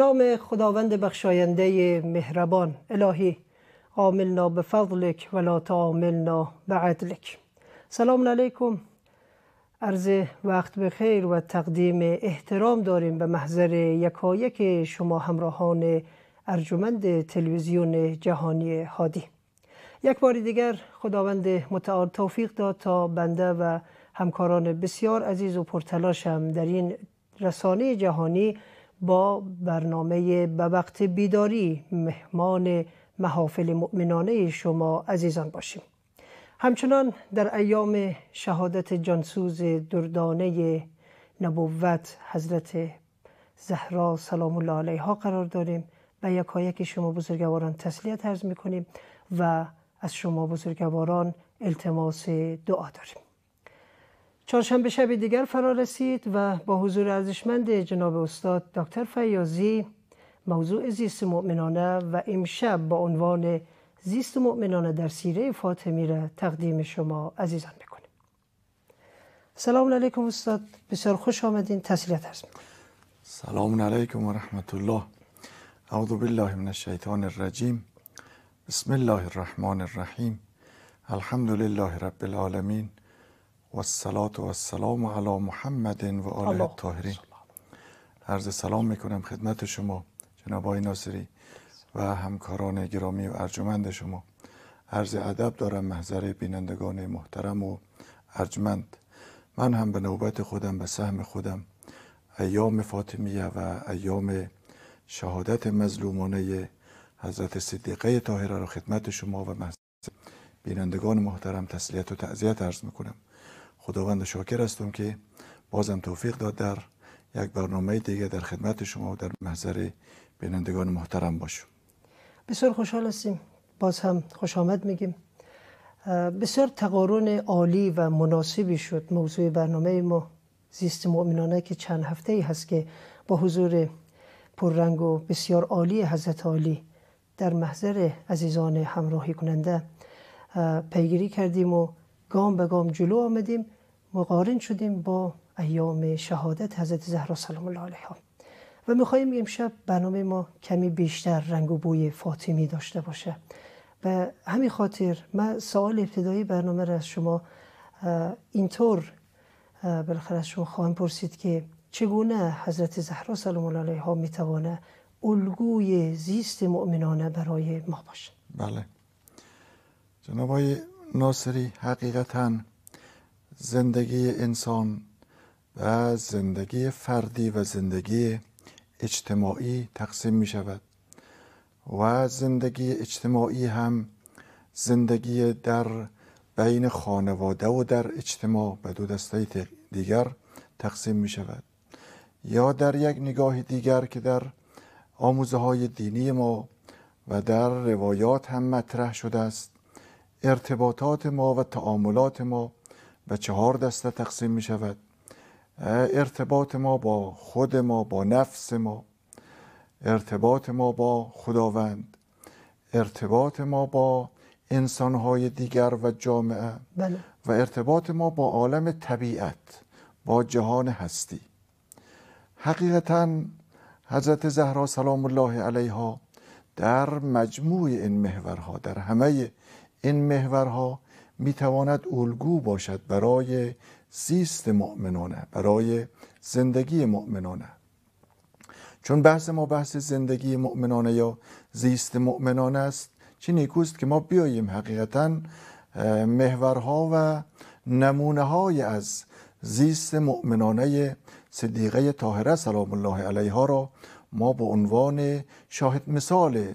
نام خداوند بخشاینده مهربان الهی عاملنا به فضلک ولا تعاملنا به عدلک سلام علیکم عرض وقت به خیر و تقدیم احترام داریم به محضر یکایک شما همراهان ارجمند تلویزیون جهانی هادی یک بار دیگر خداوند متعال توفیق داد تا بنده و همکاران بسیار عزیز و پرتلاشم در این رسانه جهانی با برنامه به وقت بیداری مهمان محافل مؤمنانه شما عزیزان باشیم همچنان در ایام شهادت جانسوز دردانه نبوت حضرت زهرا سلام الله علیها قرار داریم و یکایک شما بزرگواران تسلیت عرض میکنیم و از شما بزرگواران التماس دعا داریم چهارشنبه شب دیگر فرا رسید و با حضور ارزشمند جناب استاد دکتر فیاضی موضوع زیست مؤمنانه و امشب با عنوان زیست مؤمنانه در سیره فاطمی را تقدیم شما عزیزان میکنیم سلام علیکم استاد بسیار خوش آمدین تسلیت عرض سلام علیکم و رحمت الله اعوذ بالله من الشیطان الرجیم بسم الله الرحمن الرحیم الحمد لله رب العالمین السلام و السلام علی محمد و آله الطاهرین عرض سلام میکنم خدمت شما جناب آقای ناصری و همکاران گرامی و ارجمند شما عرض ادب دارم محضر بینندگان محترم و ارجمند من هم به نوبت خودم به سهم خودم ایام فاطمیه و ایام شهادت مظلومانه حضرت صدیقه طاهره را خدمت شما و محضر بینندگان محترم تسلیت و تعذیت عرض میکنم خداوند شاکر هستم که بازم توفیق داد در یک برنامه دیگه در خدمت شما و در محضر بینندگان محترم باشم بسیار خوشحال هستیم باز هم خوش آمد میگیم بسیار تقارن عالی و مناسبی شد موضوع برنامه ما زیست مؤمنانه که چند هفته ای هست که با حضور پررنگ و بسیار عالی حضرت عالی در محضر عزیزان همراهی کننده پیگیری کردیم و گام به گام جلو آمدیم مقارن شدیم با ایام شهادت حضرت زهرا سلام الله علیها و میخواهیم امشب برنامه ما کمی بیشتر رنگ و بوی فاطمی داشته باشه و همین خاطر من سوال ابتدایی برنامه را از شما اینطور بالاخره از شما خواهم پرسید که چگونه حضرت زهرا سلام الله علیها میتوانه الگوی زیست مؤمنانه برای ما باشه بله جناب ناصری حقیقتاً زندگی انسان و زندگی فردی و زندگی اجتماعی تقسیم می شود و زندگی اجتماعی هم زندگی در بین خانواده و در اجتماع به دو دسته دیگر تقسیم می شود یا در یک نگاه دیگر که در آموزه های دینی ما و در روایات هم مطرح شده است ارتباطات ما و تعاملات ما به چهار دسته تقسیم می شود ارتباط ما با خود ما با نفس ما ارتباط ما با خداوند ارتباط ما با انسانهای دیگر و جامعه بله. و ارتباط ما با عالم طبیعت با جهان هستی حقیقتا حضرت زهرا سلام الله علیها در مجموع این محورها در همه این محورها میتواند الگو باشد برای زیست مؤمنانه برای زندگی مؤمنانه چون بحث ما بحث زندگی مؤمنانه یا زیست مؤمنانه است چه نیکوست که ما بیاییم حقیقتا محورها و نمونه های از زیست مؤمنانه صدیقه طاهره سلام الله علیها را ما به عنوان شاهد مثال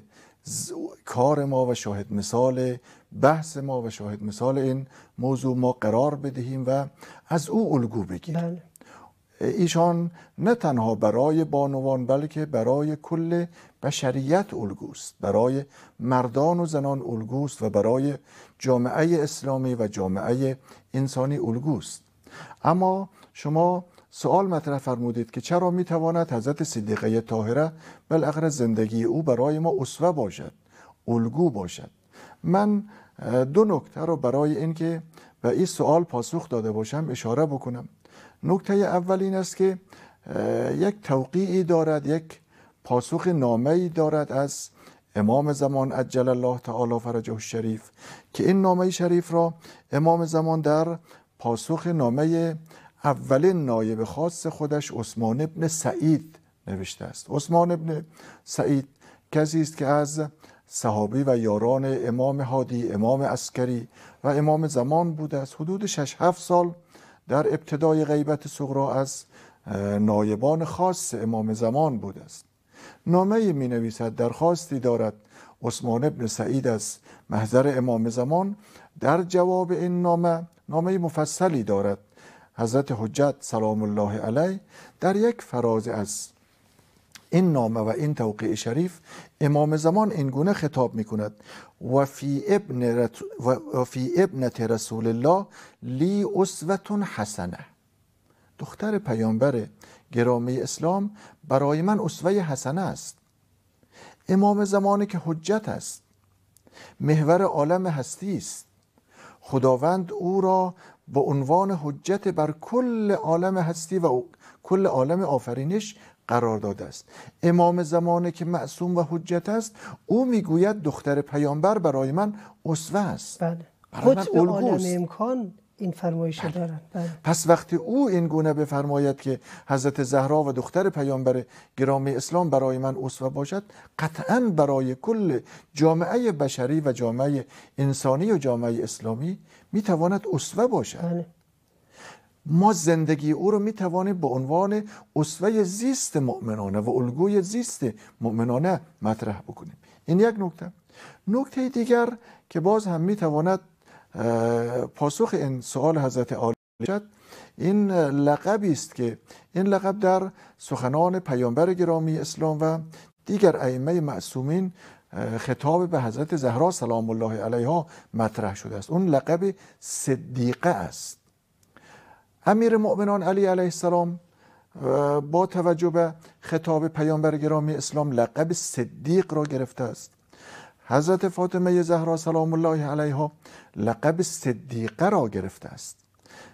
کار ما و شاهد مثال بحث ما و شاهد مثال این موضوع ما قرار بدهیم و از او الگو بگیریم بله. ایشان نه تنها برای بانوان بلکه برای کل بشریت الگوست برای مردان و زنان الگوست و برای جامعه اسلامی و جامعه انسانی الگوست اما شما سوال مطرح فرمودید که چرا می تواند حضرت صدیقه طاهره بالاخره زندگی او برای ما اسوه باشد الگو باشد من دو نکته رو برای اینکه به این سوال پاسخ داده باشم اشاره بکنم نکته اول این است که یک توقیعی دارد یک پاسخ نامه ای دارد از امام زمان عجل الله تعالی فرجه شریف که این نامه شریف را امام زمان در پاسخ نامه اولین نایب خاص خودش عثمان ابن سعید نوشته است عثمان ابن سعید کسی است که از صحابی و یاران امام هادی امام اسکری و امام زمان بوده است حدود 6 7 سال در ابتدای غیبت صغرا از نایبان خاص امام زمان بوده است نامه می نویسد درخواستی دارد عثمان ابن سعید از محضر امام زمان در جواب این نامه نامه مفصلی دارد حضرت حجت سلام الله علیه در یک فراز از این نامه و این توقیع شریف امام زمان اینگونه خطاب می کند و فی, ابن و فی ابنت رسول الله لی اسوتون حسنه دختر پیامبر گرامی اسلام برای من اسوه حسنه است امام زمانی که حجت است محور عالم هستی است خداوند او را با عنوان حجت بر کل عالم هستی و کل عالم آفرینش قرار داده است امام زمانه که معصوم و حجت است او میگوید دختر پیامبر برای من اسوه است بله. برای من امکان این فرمایش بله. دارن بله. پس وقتی او این گونه بفرماید که حضرت زهرا و دختر پیامبر گرامی اسلام برای من اسوه باشد قطعا برای کل جامعه بشری و جامعه انسانی و جامعه اسلامی میتواند اسوه باشد بله. ما زندگی او رو میتوانیم به عنوان اسوه زیست مؤمنانه و الگوی زیست مؤمنانه مطرح بکنیم این یک نکته نکته دیگر که باز هم میتواند پاسخ این سوال حضرت عالی شد این لقبی است که این لقب در سخنان پیامبر گرامی اسلام و دیگر ائمه معصومین خطاب به حضرت زهرا سلام الله علیها مطرح شده است اون لقب صدیقه است امیر مؤمنان علی علیه السلام با توجه به خطاب پیامبر گرامی اسلام لقب صدیق را گرفته است حضرت فاطمه زهرا سلام الله علیها لقب صدیقه را گرفته است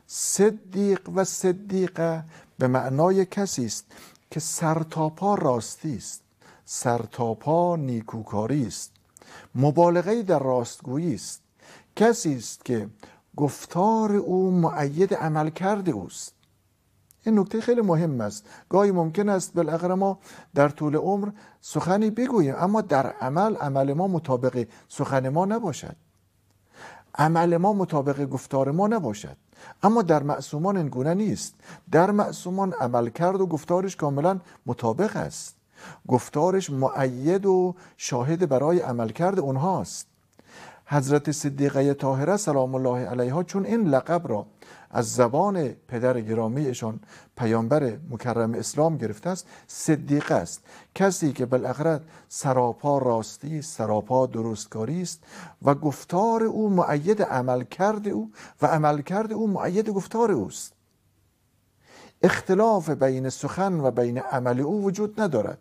صدیق و صدیقه به معنای کسی است که سرتاپا راستی است سرتاپا نیکوکاری است مبالغه در راستگویی است کسی است که گفتار او معید عملکرد اوست این نکته خیلی مهم است گاهی ممکن است بالاخره ما در طول عمر سخنی بگوییم اما در عمل عمل ما مطابق سخن ما نباشد عمل ما مطابق گفتار ما نباشد اما در معصومان این گونه نیست در معصومان عمل کرد و گفتارش کاملا مطابق است گفتارش معید و شاهد برای عمل عملکرد اونهاست حضرت صدیقه طاهره سلام الله علیها چون این لقب را از زبان پدر گرامیشان پیامبر مکرم اسلام گرفته است صدیق است کسی که بالاخره سراپا راستی سراپا درستکاری است و گفتار او معید عمل کرده او و عمل کرده او معید گفتار اوست اختلاف بین سخن و بین عمل او وجود ندارد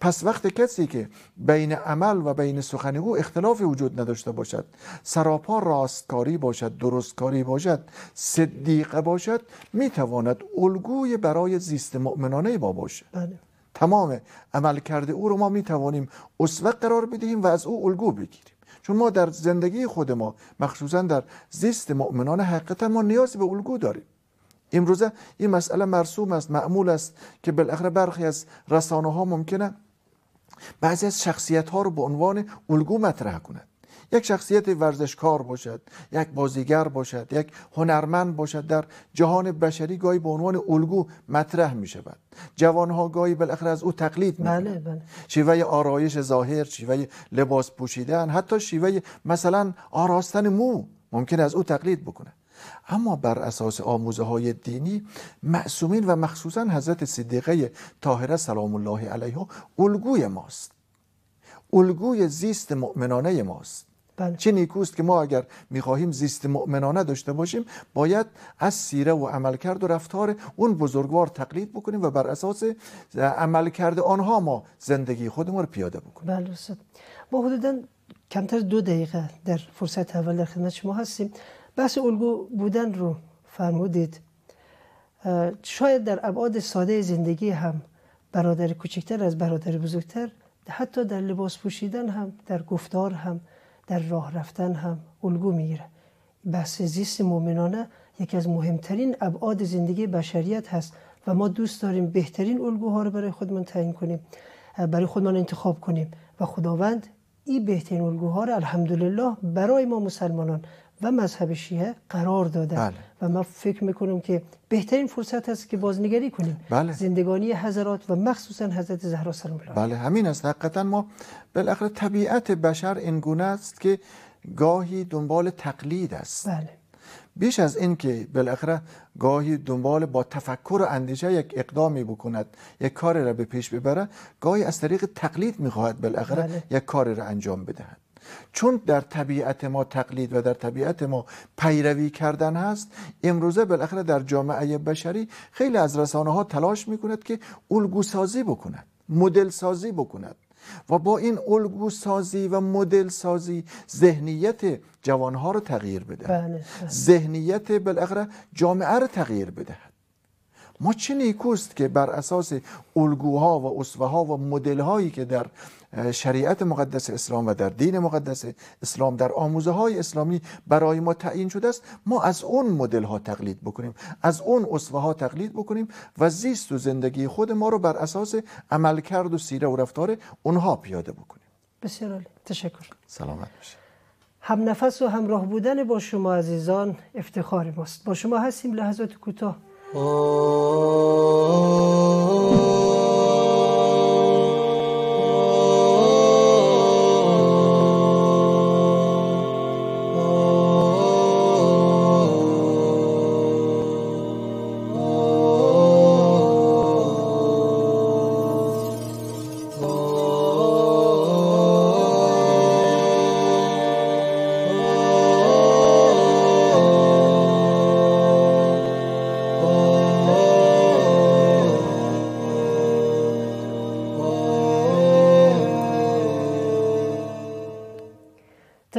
پس وقت کسی که بین عمل و بین سخن او اختلافی وجود نداشته باشد سراپا راستکاری باشد درستکاری باشد صدیقه باشد میتواند الگوی برای زیست مؤمنانه ما باشد بله. تمام عمل کرده او رو ما میتوانیم اسوه قرار بدهیم و از او الگو بگیریم چون ما در زندگی خود ما مخصوصا در زیست مؤمنان حقیقتا ما نیازی به الگو داریم امروزه این مسئله مرسوم است معمول است که بالاخره برخی از رسانه ها ممکنه بعضی از شخصیت ها رو به عنوان الگو مطرح کند یک شخصیت ورزشکار باشد یک بازیگر باشد یک هنرمند باشد در جهان بشری گاهی به عنوان الگو مطرح می شود ها گاهی بالاخره از او تقلید می بله، بله. شیوه آرایش ظاهر شیوه لباس پوشیدن حتی شیوه مثلا آراستن مو ممکن از او تقلید بکند. اما بر اساس آموزه های دینی معصومین و مخصوصا حضرت صدیقه طاهره سلام الله علیها الگوی ماست الگوی زیست مؤمنانه ماست بله. چه نیکوست که ما اگر میخواهیم زیست مؤمنانه داشته باشیم باید از سیره و عملکرد و رفتار اون بزرگوار تقلید بکنیم و بر اساس عمل عملکرد آنها ما زندگی خودمون رو پیاده بکنیم بله استاد ما حدودا کمتر دو دقیقه در فرصت اول در خدمت شما هستیم بحث الگو بودن رو فرمودید شاید در ابعاد ساده زندگی هم برادر کوچکتر از برادر بزرگتر حتی در لباس پوشیدن هم در گفتار هم در راه رفتن هم الگو میگیره بحث زیست مؤمنانه یکی از مهمترین ابعاد زندگی بشریت هست و ما دوست داریم بهترین الگوها رو برای خودمان تعیین کنیم برای خودمان انتخاب کنیم و خداوند این بهترین الگوها رو الحمدلله برای ما مسلمانان و مذهب شیعه قرار داده بله. و من فکر میکنم که بهترین فرصت هست که بازنگری کنیم بله. زندگانی حضرات و مخصوصا حضرت زهرا سلام الله بله همین است حقیقتا ما بالاخره طبیعت بشر گونه است که گاهی دنبال تقلید است بله. بیش از این که بالاخره گاهی دنبال با تفکر و اندیشه یک اقدامی بکند یک کاری را به پیش ببره گاهی از طریق تقلید میخواهد بالاخره بله. یک کاری را انجام بدهد چون در طبیعت ما تقلید و در طبیعت ما پیروی کردن هست امروزه بالاخره در جامعه بشری خیلی از رسانه ها تلاش میکند که الگو سازی بکند مدل سازی بکند و با این الگو سازی و مدل سازی ذهنیت جوانها رو تغییر بده بله، بله. ذهنیت بالاخره جامعه رو تغییر بدهد ما چه نیکوست که بر اساس الگوها و اسوه ها و مدل هایی که در شریعت مقدس اسلام و در دین مقدس اسلام در آموزه های اسلامی برای ما تعیین شده است ما از اون مدل ها تقلید بکنیم از اون اسوه ها تقلید بکنیم و زیست و زندگی خود ما رو بر اساس عمل کرد و سیره و رفتار اونها پیاده بکنیم بسیار عالی تشکر سلامت باشید هم نفس و همراه بودن با شما عزیزان افتخار ماست با شما هستیم لحظات کوتاه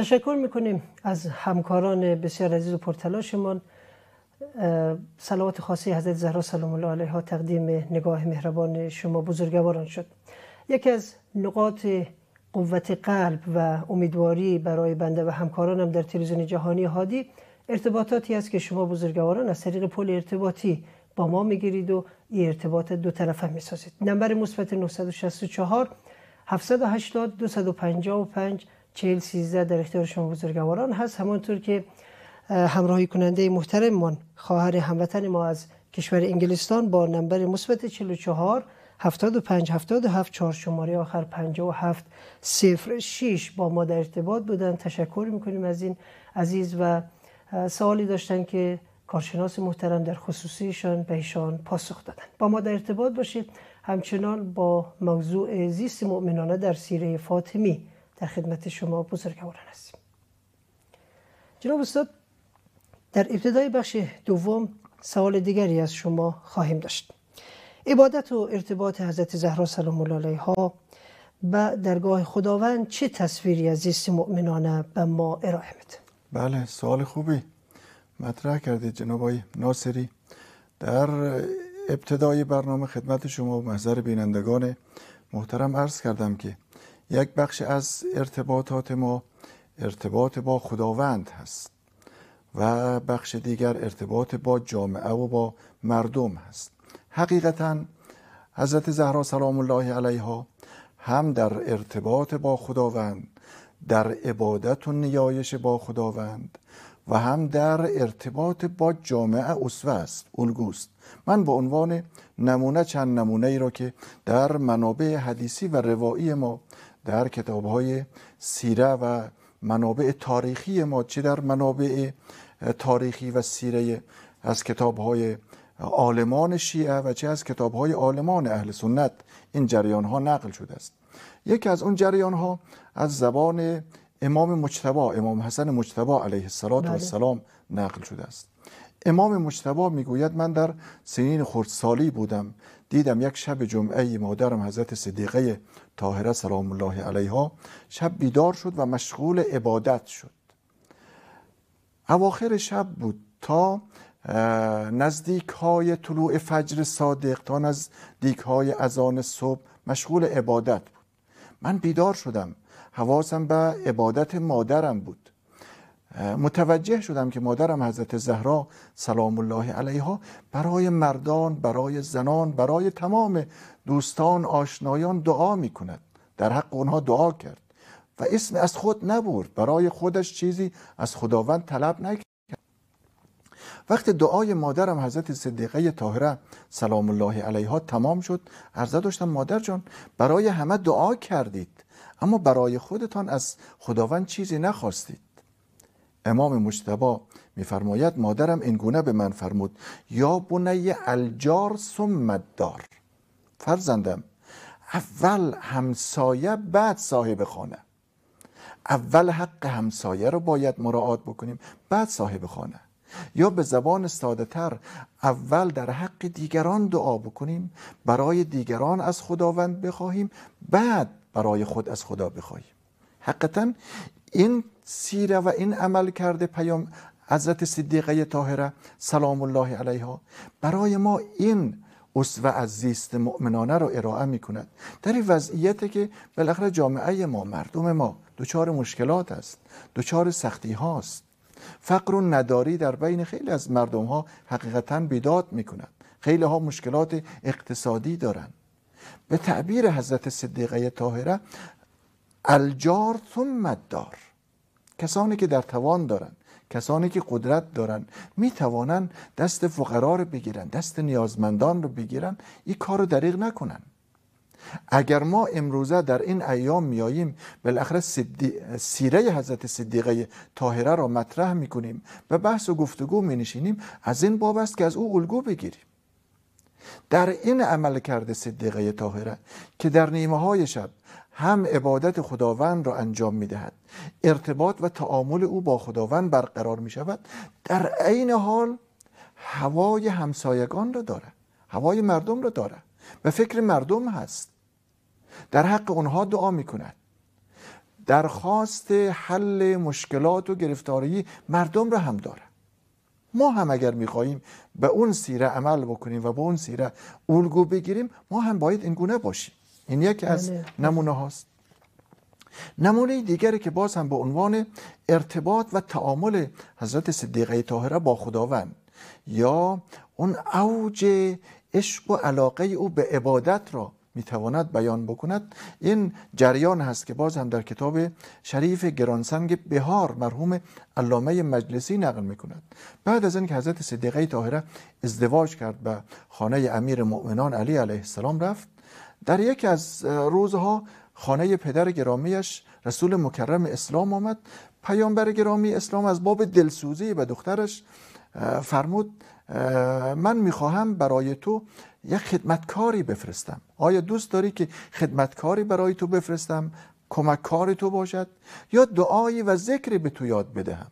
تشکر میکنیم از همکاران بسیار عزیز و پرتلاشمان سلامات خاصی حضرت زهرا سلام الله علیها تقدیم نگاه مهربان شما بزرگواران شد یکی از نقاط قوت قلب و امیدواری برای بنده و همکارانم در تلویزیون جهانی هادی ارتباطاتی است که شما بزرگواران از طریق پل ارتباطی با ما میگیرید و این ارتباط دو طرفه میسازید نمبر مثبت 964 780 255 چهل سیزده در اختیار شما بزرگواران هست همانطور که همراهی کننده محترممان خواهر هموطن ما از کشور انگلستان با نمبر مثبت 44 75 77 4 شماره آخر 57 سفر ش با ما در ارتباط بودن تشکر میکنیم از این عزیز و سوالی داشتن که کارشناس محترم در خصوصیشان بهشان پاسخ دادن با ما در ارتباط باشید همچنان با موضوع زیست مؤمنانه در سیره فاطمی در خدمت شما بزرگواران هستیم جناب استاد در ابتدای بخش دوم سوال دیگری از شما خواهیم داشت عبادت و ارتباط حضرت زهرا سلام الله علیها و درگاه خداوند چه تصویری از زیست مؤمنانه به ما ارائه میده بله سوال خوبی مطرح کردید جناب ناصری در ابتدای برنامه خدمت شما و محضر بینندگان محترم عرض کردم که یک بخش از ارتباطات ما ارتباط با خداوند هست و بخش دیگر ارتباط با جامعه و با مردم هست حقیقتا حضرت زهرا سلام الله علیها هم در ارتباط با خداوند در عبادت و نیایش با خداوند و هم در ارتباط با جامعه اسوه است الگوست من به عنوان نمونه چند نمونه ای را که در منابع حدیثی و روایی ما در کتاب های سیره و منابع تاریخی ما چه در منابع تاریخی و سیره از کتاب های عالمان شیعه و چه از کتاب های عالمان اهل سنت این جریان ها نقل شده است یکی از اون جریان ها از زبان امام مجتبا امام حسن مجتبا علیه بله. السلام نقل شده است امام مجتبا میگوید من در سنین خردسالی بودم دیدم یک شب جمعه مادرم حضرت صدیقه طاهره سلام الله علیها شب بیدار شد و مشغول عبادت شد اواخر شب بود تا نزدیک های طلوع فجر صادق تا نزدیک های اذان صبح مشغول عبادت بود من بیدار شدم حواسم به عبادت مادرم بود متوجه شدم که مادرم حضرت زهرا سلام الله علیها برای مردان برای زنان برای تمام دوستان آشنایان دعا می کند در حق اونها دعا کرد و اسم از خود نبرد برای خودش چیزی از خداوند طلب نکرد وقتی دعای مادرم حضرت صدیقه طاهره سلام الله علیها تمام شد عرضه داشتم مادر جان برای همه دعا کردید اما برای خودتان از خداوند چیزی نخواستید امام مجتبا میفرماید مادرم این گونه به من فرمود یا بنی الجار ثم دار فرزندم اول همسایه بعد صاحب خانه اول حق همسایه رو باید مراعات بکنیم بعد صاحب خانه یا به زبان ساده تر اول در حق دیگران دعا بکنیم برای دیگران از خداوند بخواهیم بعد برای خود از خدا بخواهیم حقیقتا این سیره و این عمل کرده پیام حضرت صدیقه طاهره سلام الله علیها برای ما این اسوه از زیست مؤمنانه رو ارائه می کند در این وضعیت که بالاخره جامعه ما مردم ما دچار مشکلات است دچار سختی هاست فقر و نداری در بین خیلی از مردم ها حقیقتا بیداد می کند خیلی ها مشکلات اقتصادی دارند به تعبیر حضرت صدیقه طاهره الجار ثم کسانی که در توان دارند کسانی که قدرت دارن میتوانن دست فقرا رو بگیرن دست نیازمندان رو بگیرن این کار رو دریغ نکنن اگر ما امروزه در این ایام میاییم بالاخره صدی... سیره حضرت صدیقه طاهره را مطرح میکنیم و بحث و گفتگو مینشینیم از این باب است که از او الگو بگیریم در این عمل کرده صدیقه طاهره که در نیمه های شب هم عبادت خداوند را انجام می دهد ارتباط و تعامل او با خداوند برقرار می شود در عین حال هوای همسایگان را داره هوای مردم را داره و فکر مردم هست در حق اونها دعا می کند درخواست حل مشکلات و گرفتاری مردم را هم داره ما هم اگر می خواهیم به اون سیره عمل بکنیم و به اون سیره الگو بگیریم ما هم باید اینگونه باشیم این یکی از بله. نمونه هاست نمونه دیگری که باز هم به عنوان ارتباط و تعامل حضرت صدیقه طاهره با خداوند یا اون اوج عشق و علاقه او به عبادت را میتواند بیان بکند این جریان هست که باز هم در کتاب شریف گرانسنگ بهار مرحوم علامه مجلسی نقل میکند بعد از اینکه حضرت صدیقه طاهره ازدواج کرد به خانه امیر مؤمنان علی علیه السلام رفت در یکی از روزها خانه پدر گرامیش رسول مکرم اسلام آمد پیامبر گرامی اسلام از باب دلسوزی به دخترش فرمود من میخواهم برای تو یک خدمتکاری بفرستم آیا دوست داری که خدمتکاری برای تو بفرستم کمککار تو باشد یا دعایی و ذکری به تو یاد بدهم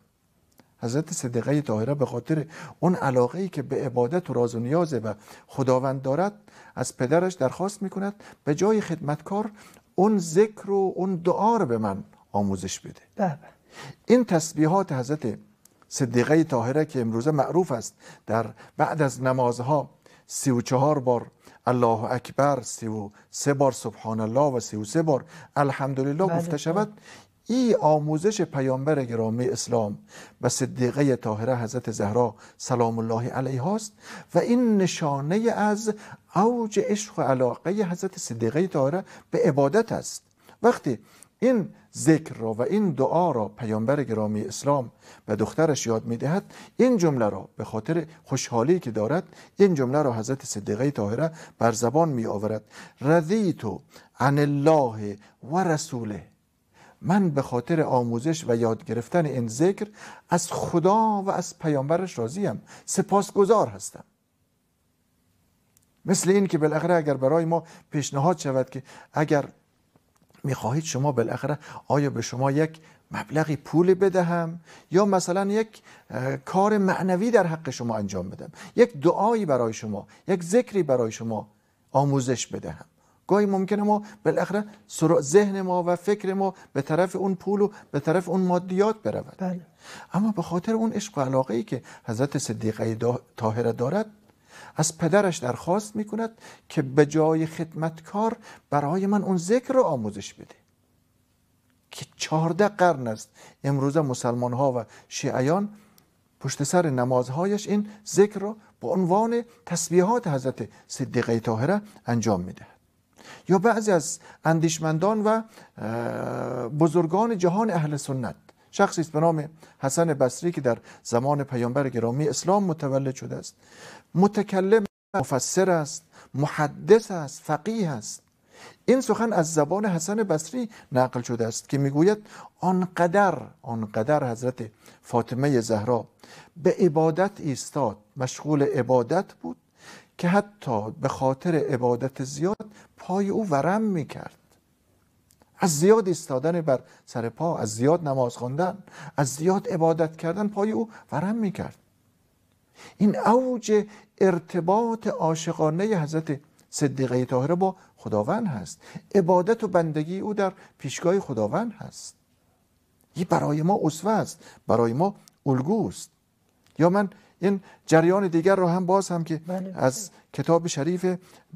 حضرت صدیقه طاهره به خاطر اون علاقه ای که به عبادت و راز و نیازه و خداوند دارد از پدرش درخواست میکند به جای خدمتکار اون ذکر و اون دعا رو به من آموزش بده بله. این تسبیحات حضرت صدیقه طاهره که امروزه معروف است در بعد از نمازها سی و بار الله اکبر سی سه بار سبحان الله و سی و سه بار الحمدلله بله، گفته بله. شود این آموزش پیامبر گرامی اسلام و صدیقه طاهره حضرت زهرا سلام الله علیه است و این نشانه از اوج عشق و علاقه حضرت صدیقه طاهره به عبادت است وقتی این ذکر را و این دعا را پیامبر گرامی اسلام به دخترش یاد میدهد این جمله را به خاطر خوشحالی که دارد این جمله را حضرت صدیقه طاهره بر زبان می آورد رضیتو عن الله و رسوله من به خاطر آموزش و یاد گرفتن این ذکر از خدا و از پیامبرش راضیم سپاسگزار هستم مثل این که بالاخره اگر برای ما پیشنهاد شود که اگر میخواهید شما بالاخره آیا به شما یک مبلغی پول بدهم یا مثلا یک کار معنوی در حق شما انجام بدم یک دعایی برای شما یک ذکری برای شما آموزش بدهم گاهی ممکنه ما بالاخره ذهن ما و فکر ما به طرف اون پول و به طرف اون مادیات برود بله. اما به خاطر اون عشق و علاقه ای که حضرت صدیقه طاهره دارد از پدرش درخواست میکند که به جای خدمتکار برای من اون ذکر رو آموزش بده که چهارده قرن است امروزه مسلمان ها و شیعیان پشت سر نمازهایش این ذکر رو به عنوان تسبیحات حضرت صدیقه طاهره انجام میده یا بعضی از اندیشمندان و بزرگان جهان اهل سنت شخصی است به نام حسن بصری که در زمان پیامبر گرامی اسلام متولد شده است متکلم مفسر است محدث است فقیه است این سخن از زبان حسن بصری نقل شده است که میگوید آنقدر آنقدر حضرت فاطمه زهرا به عبادت ایستاد مشغول عبادت بود که حتی به خاطر عبادت زیاد پای او ورم میکرد از زیاد ایستادن بر سر پا از زیاد نماز خواندن از زیاد عبادت کردن پای او ورم میکرد این اوج ارتباط عاشقانه حضرت صدیقه طاهره با خداوند هست عبادت و بندگی او در پیشگاه خداوند هست یه برای ما اسوه است برای ما الگوست یا من این جریان دیگر رو هم باز هم که بله. از کتاب شریف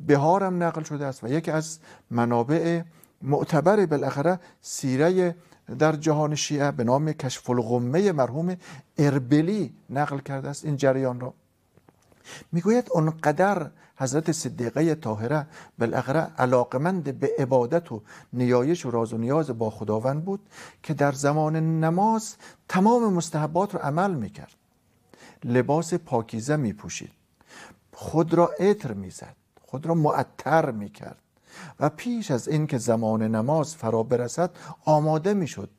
هم نقل شده است و یکی از منابع معتبر بالاخره سیره در جهان شیعه به نام کشف الغمه مرحوم اربلی نقل کرده است این جریان را میگوید اونقدر حضرت صدیقه طاهره بالاخره علاقمند به عبادت و نیایش و راز و نیاز با خداوند بود که در زمان نماز تمام مستحبات را عمل میکرد لباس پاکیزه می پوشید خود را عطر میزد خود را معطر می کرد و پیش از اینکه زمان نماز فرا برسد آماده می شد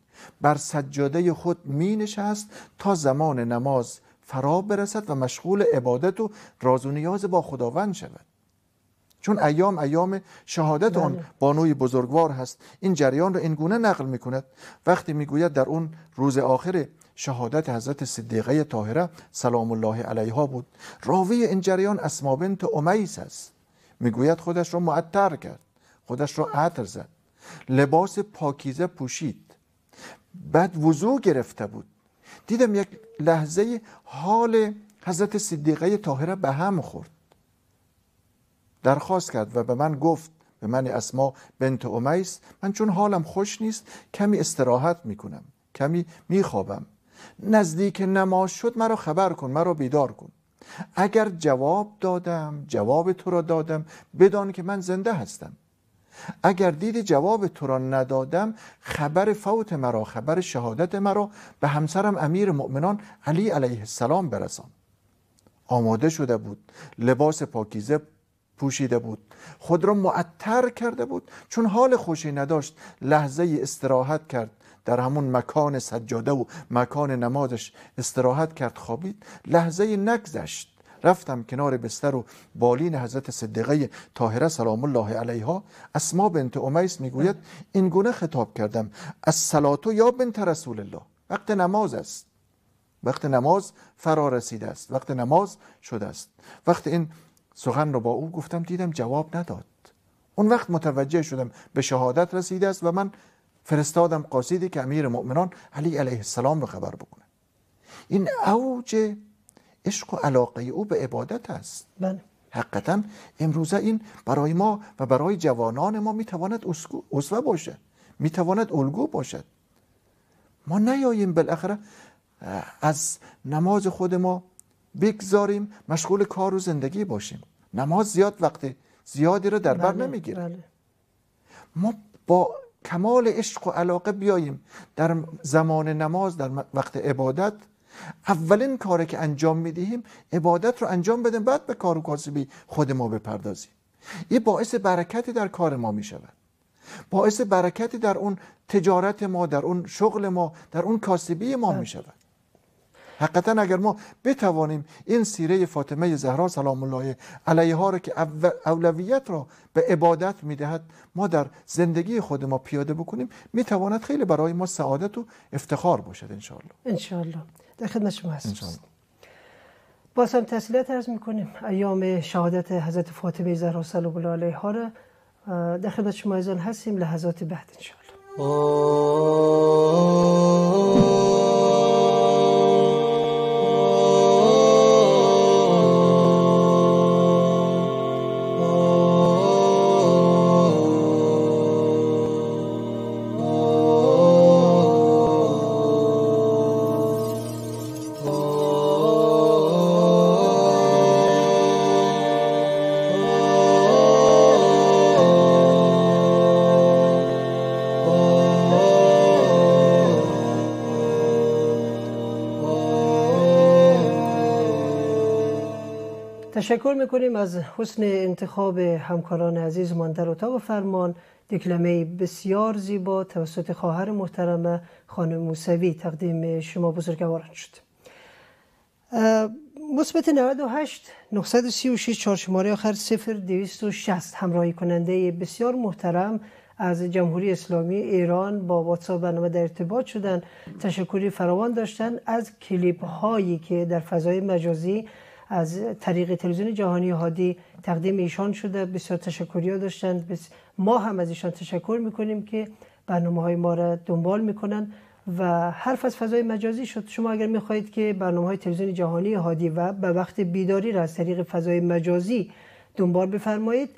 بر سجاده خود می نشست تا زمان نماز فرا برسد و مشغول عبادت و راز و نیاز با خداوند شود چون خب. ایام ایام شهادت آن بله. بانوی بزرگوار هست این جریان را اینگونه نقل میکند وقتی میگوید در اون روز آخر شهادت حضرت صدیقه طاهره سلام الله علیها بود راوی این جریان اسما بنت امیس است میگوید خودش را معطر کرد خودش را خب. عطر زد لباس پاکیزه پوشید بعد وضوع گرفته بود دیدم یک لحظه حال حضرت صدیقه طاهره به هم خورد درخواست کرد و به من گفت به من اسما بنت امیس من چون حالم خوش نیست کمی استراحت میکنم کمی میخوابم نزدیک نماز شد مرا خبر کن مرا بیدار کن اگر جواب دادم جواب تو را دادم بدان که من زنده هستم اگر دید جواب تو را ندادم خبر فوت مرا خبر شهادت مرا به همسرم امیر مؤمنان علی علیه السلام برسان آماده شده بود لباس پاکیزه پوشیده بود خود را معطر کرده بود چون حال خوشی نداشت لحظه استراحت کرد در همون مکان سجاده و مکان نمازش استراحت کرد خوابید لحظه نگذشت رفتم کنار بستر و بالین حضرت صدیقه طاهره سلام الله علیها اسما بنت امیس میگوید این گونه خطاب کردم از صلاتو یا بنت رسول الله وقت نماز است وقت نماز فرا رسیده است وقت نماز شده است وقت این سخن رو با او گفتم دیدم جواب نداد اون وقت متوجه شدم به شهادت رسیده است و من فرستادم قاصدی که امیر مؤمنان علی علیه السلام رو خبر بکنه این اوج عشق و علاقه او به عبادت است من بله. حقیقتا امروزه این برای ما و برای جوانان ما میتواند اسوه باشد میتواند الگو باشد ما نیاییم بالاخره از نماز خود ما بگذاریم مشغول کار و زندگی باشیم نماز زیاد وقت زیادی رو در بر بله، نمیگیره بله. ما با کمال عشق و علاقه بیاییم در زمان نماز در وقت عبادت اولین کاری که انجام میدهیم عبادت رو انجام بدیم بعد به کار و کاسبی خود ما بپردازیم این باعث برکتی در کار ما می شود باعث برکتی در اون تجارت ما در اون شغل ما در اون کاسبی ما بله. می شود حقیقتا اگر ما بتوانیم این سیره فاطمه زهرا سلام الله علیه ها را که اولویت را به عبادت میدهد ما در زندگی خود ما پیاده بکنیم میتواند خیلی برای ما سعادت و افتخار باشد انشاءالله انشاءالله در خدمت شما هست باسم تسلیت عرض میکنیم ایام شهادت حضرت فاطمه زهرا سلام الله علیها را در خدمت شما هستیم لحظات بعد انشاءالله تشکر میکنیم از حسن انتخاب همکاران من در اتاق فرمان دکلمه بسیار زیبا توسط خواهر محترم خانم موسوی تقدیم شما بزرگواران شد مثبت 98 936 4 آخر 0260 همراهی کننده بسیار محترم از جمهوری اسلامی ایران با واتساپ برنامه در ارتباط شدن تشکری فراوان داشتن از کلیپ هایی که در فضای مجازی از طریق تلویزیون جهانی هادی تقدیم ایشان شده بسیار تشکریا داشتند بس ما هم از ایشان تشکر میکنیم که برنامه های ما را دنبال میکنند و حرف از فضای مجازی شد شما اگر میخواهید که برنامه های تلویزیون جهانی هادی و به وقت بیداری را از طریق فضای مجازی دنبال بفرمایید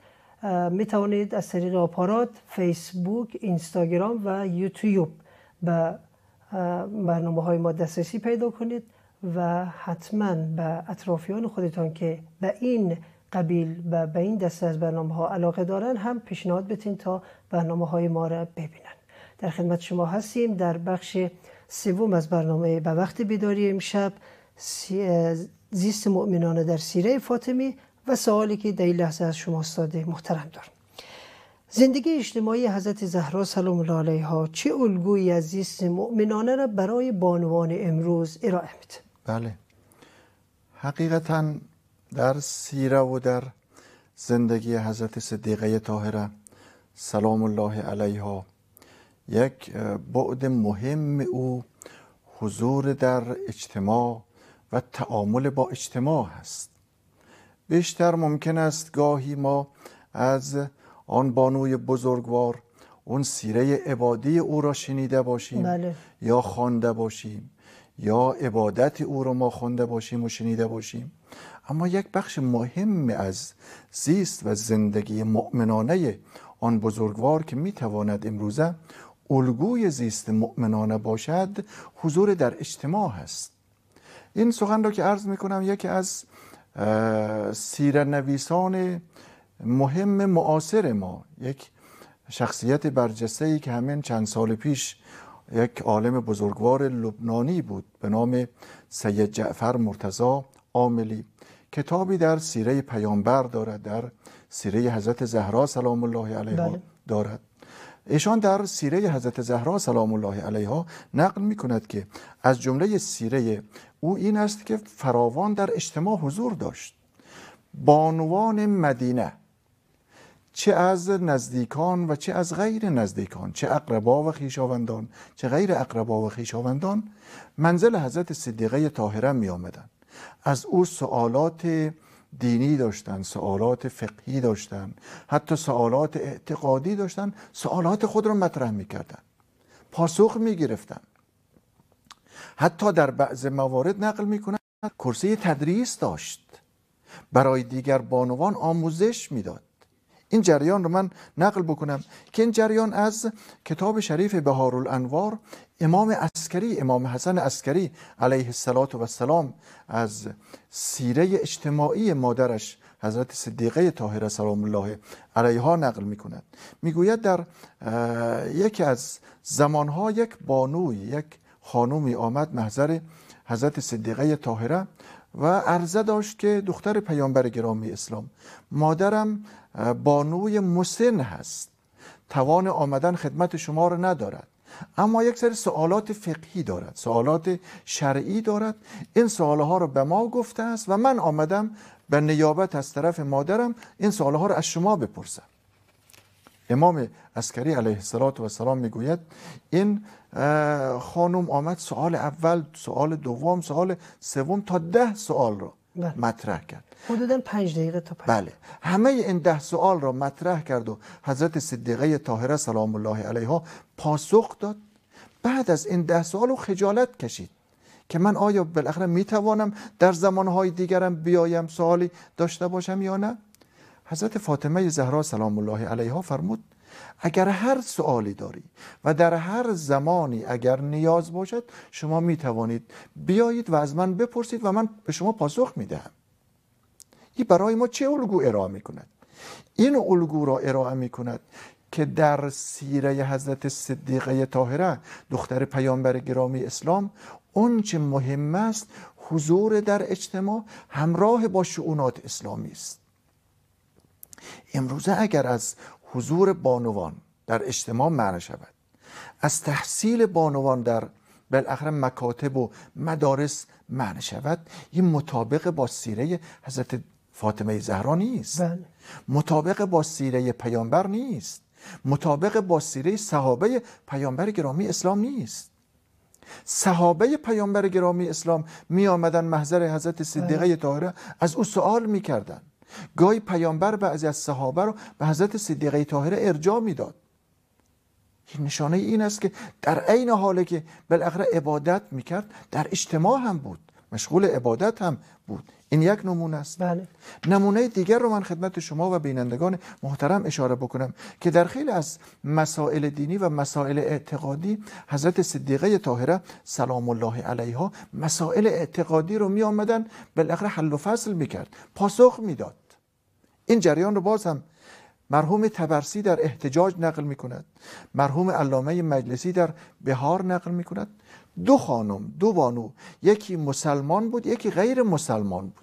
می توانید از طریق آپارات فیسبوک اینستاگرام و یوتیوب به برنامه های ما دسترسی پیدا کنید و حتما به اطرافیان خودتان که به این قبیل و به این دسته از برنامه ها علاقه دارن هم پیشنهاد بتین تا برنامه های ما را ببینن در خدمت شما هستیم در بخش سوم از برنامه به وقت بیداری امشب زیست مؤمنان در سیره فاطمی و سوالی که در لحظه از شما استاده محترم دارم زندگی اجتماعی حضرت زهرا سلام الله علیها چه الگویی از زیست مؤمنانه را برای بانوان امروز ارائه میده بله حقیقتا در سیره و در زندگی حضرت صدیقه طاهره سلام الله علیها یک بعد مهم او حضور در اجتماع و تعامل با اجتماع هست بیشتر ممکن است گاهی ما از آن بانوی بزرگوار اون سیره عبادی او را شنیده باشیم بله. یا خوانده باشیم یا عبادت او رو ما خونده باشیم و شنیده باشیم اما یک بخش مهم از زیست و زندگی مؤمنانه آن بزرگوار که میتواند امروزه الگوی زیست مؤمنانه باشد حضور در اجتماع هست این سخن را که عرض میکنم یکی از سیر نویسان مهم معاصر ما یک شخصیت برجسته ای که همین چند سال پیش یک عالم بزرگوار لبنانی بود به نام سید جعفر مرتزا عاملی کتابی در سیره پیامبر دارد در سیره حضرت زهرا سلام الله علیها بله. دارد ایشان در سیره حضرت زهرا سلام الله علیها نقل می کند که از جمله سیره او این است که فراوان در اجتماع حضور داشت بانوان مدینه چه از نزدیکان و چه از غیر نزدیکان چه اقربا و خیشاوندان چه غیر اقربا و خیشاوندان منزل حضرت صدیقه طاهره می آمدن. از او سوالات دینی داشتن سوالات فقهی داشتن حتی سوالات اعتقادی داشتن سوالات خود را مطرح میکردن پاسخ گرفتن حتی در بعض موارد نقل کند کرسی تدریس داشت برای دیگر بانوان آموزش میداد این جریان رو من نقل بکنم که این جریان از کتاب شریف بهار الانوار امام عسکری امام حسن عسکری علیه السلام از سیره اجتماعی مادرش حضرت صدیقه طاهره سلام الله علیها نقل میکند میگوید در یکی از زمانها یک بانوی یک خانومی آمد محضر حضرت صدیقه طاهره و عرضه داشت که دختر پیامبر گرامی اسلام مادرم بانوی مسن هست توان آمدن خدمت شما را ندارد اما یک سری سوالات فقهی دارد سوالات شرعی دارد این ها را به ما گفته است و من آمدم به نیابت از طرف مادرم این ها را از شما بپرسم امام عسکری علیه السلام میگوید این خانم آمد سوال اول سوال دوم سوال سوم تا ده سوال رو بله. مطرح کرد حدودا پنج دقیقه تا پنج بله همه این ده سوال را مطرح کرد و حضرت صدیقه طاهره سلام الله علیها پاسخ داد بعد از این ده سوال رو خجالت کشید که من آیا بالاخره توانم در زمانهای دیگرم بیایم سوالی داشته باشم یا نه حضرت فاطمه زهرا سلام الله علیها فرمود اگر هر سوالی داری و در هر زمانی اگر نیاز باشد شما می توانید بیایید و از من بپرسید و من به شما پاسخ می دهم این برای ما چه الگو ارائه می کند این الگو را ارائه می کند که در سیره حضرت صدیقه طاهره دختر پیامبر گرامی اسلام چه مهم است حضور در اجتماع همراه با شعونات اسلامی است امروزه اگر از حضور بانوان در اجتماع معنی شود از تحصیل بانوان در بالاخره مکاتب و مدارس معنی شود این مطابق با سیره حضرت فاطمه زهرا نیست بله. مطابق با سیره پیامبر نیست مطابق با سیره صحابه پیامبر گرامی اسلام نیست صحابه پیامبر گرامی اسلام می آمدن محضر حضرت صدیقه بله. طاهره از او سوال می کردن گاهی پیامبر بعضی از صحابه رو به حضرت صدیقه طاهره ارجاع میداد این نشانه این است که در عین حاله که بالاخره عبادت میکرد در اجتماع هم بود مشغول عبادت هم بود این یک نمونه است بله. نمونه دیگر رو من خدمت شما و بینندگان محترم اشاره بکنم که در خیلی از مسائل دینی و مسائل اعتقادی حضرت صدیقه طاهره سلام الله علیها مسائل اعتقادی رو می آمدن بالاخره حل و فصل کرد پاسخ میداد این جریان رو باز هم مرحوم تبرسی در احتجاج نقل می کند مرحوم علامه مجلسی در بهار نقل می کند دو خانم دو بانو یکی مسلمان بود یکی غیر مسلمان بود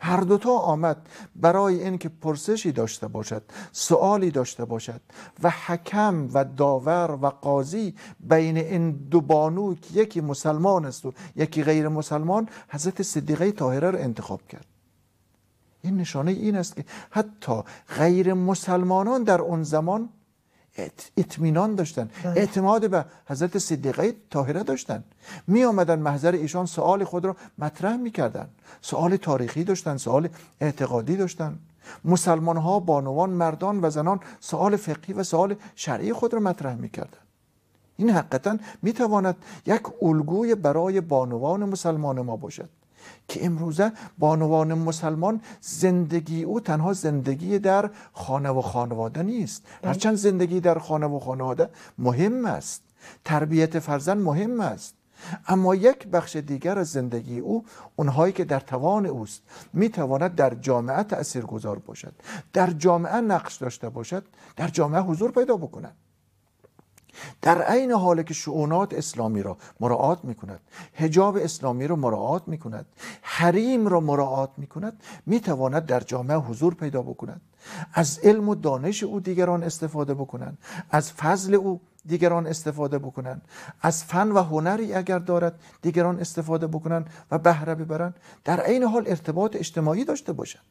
هر دوتا آمد برای اینکه پرسشی داشته باشد سوالی داشته باشد و حکم و داور و قاضی بین این دو بانو که یکی مسلمان است و یکی غیر مسلمان حضرت صدیقه طاهره را انتخاب کرد این نشانه این است که حتی غیر مسلمانان در اون زمان اطمینان داشتن بله. اعتماد به حضرت صدیقه طاهره داشتن می آمدن محضر ایشان سوال خود را مطرح می کردن سوال تاریخی داشتن سوال اعتقادی داشتن مسلمان ها بانوان مردان و زنان سوال فقهی و سوال شرعی خود را مطرح می کردن این حقیقتا می تواند یک الگوی برای بانوان مسلمان ما باشد که امروزه بانوان مسلمان زندگی او تنها زندگی در خانه و خانواده نیست بله. هرچند زندگی در خانه و خانواده مهم است تربیت فرزند مهم است اما یک بخش دیگر از زندگی او اونهایی که در توان اوست میتواند در جامعه تأثیر گذار باشد در جامعه نقش داشته باشد در جامعه حضور پیدا بکند در عین حال که شعونات اسلامی را مراعات می کند هجاب اسلامی را مراعات می کند حریم را مراعات می کند می در جامعه حضور پیدا بکند از علم و دانش او دیگران استفاده بکنند از فضل او دیگران استفاده بکنند از فن و هنری اگر دارد دیگران استفاده بکنند و بهره ببرند در عین حال ارتباط اجتماعی داشته باشند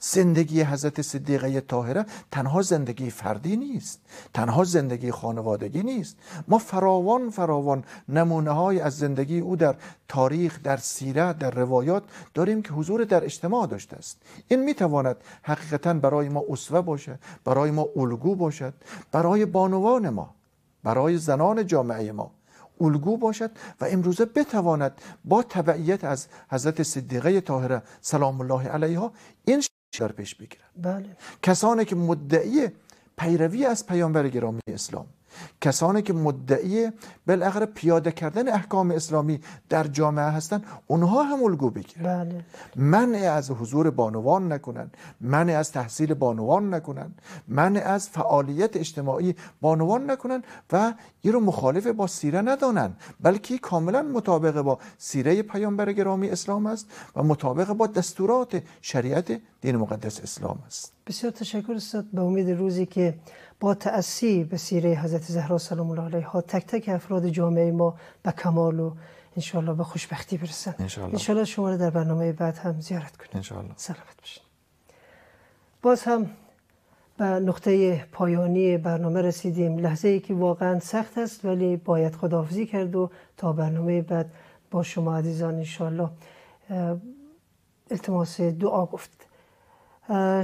زندگی حضرت صدیقه طاهره تنها زندگی فردی نیست تنها زندگی خانوادگی نیست ما فراوان فراوان نمونه های از زندگی او در تاریخ در سیره در روایات داریم که حضور در اجتماع داشته است این میتواند حقیقتا برای ما اسوه باشد برای ما الگو باشد برای بانوان ما برای زنان جامعه ما الگو باشد و امروزه بتواند با تبعیت از حضرت صدیقه طاهره سلام الله علیها این در پیش بگیرن بله. کسانی که مدعی پیروی از پیامبر گرامی اسلام کسانی که مدعی بالاخره پیاده کردن احکام اسلامی در جامعه هستند اونها هم الگو بگیرن بله. منع از حضور بانوان نکنن منع از تحصیل بانوان نکنن منع از فعالیت اجتماعی بانوان نکنن و این رو مخالف با سیره ندانن بلکه کاملا مطابق با سیره پیامبر گرامی اسلام است و مطابق با دستورات شریعت دین مقدس اسلام است بسیار تشکر استاد به امید روزی که با تأسی به سیره حضرت زهرا سلام الله علیها تک تک افراد جامعه ما به کمال و انشاءالله به خوشبختی برسن انشاءالله, انشاءالله شما رو در برنامه بعد هم زیارت کنیم سلامت باشین باز هم به نقطه پایانی برنامه رسیدیم لحظه ای که واقعا سخت است ولی باید خداحافظی کرد و تا برنامه بعد با شما عزیزان انشاءالله التماس دعا گفت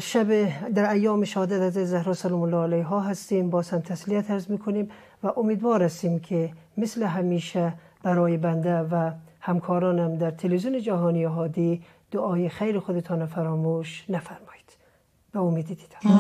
شب در ایام شهادت از زهرا سلام الله علیها هستیم با هم تسلیت عرض میکنیم و امیدوار هستیم که مثل همیشه برای بنده و همکارانم در تلویزیون جهانی هادی دعای خیر خودتان فراموش نفرمایید به امید دیدن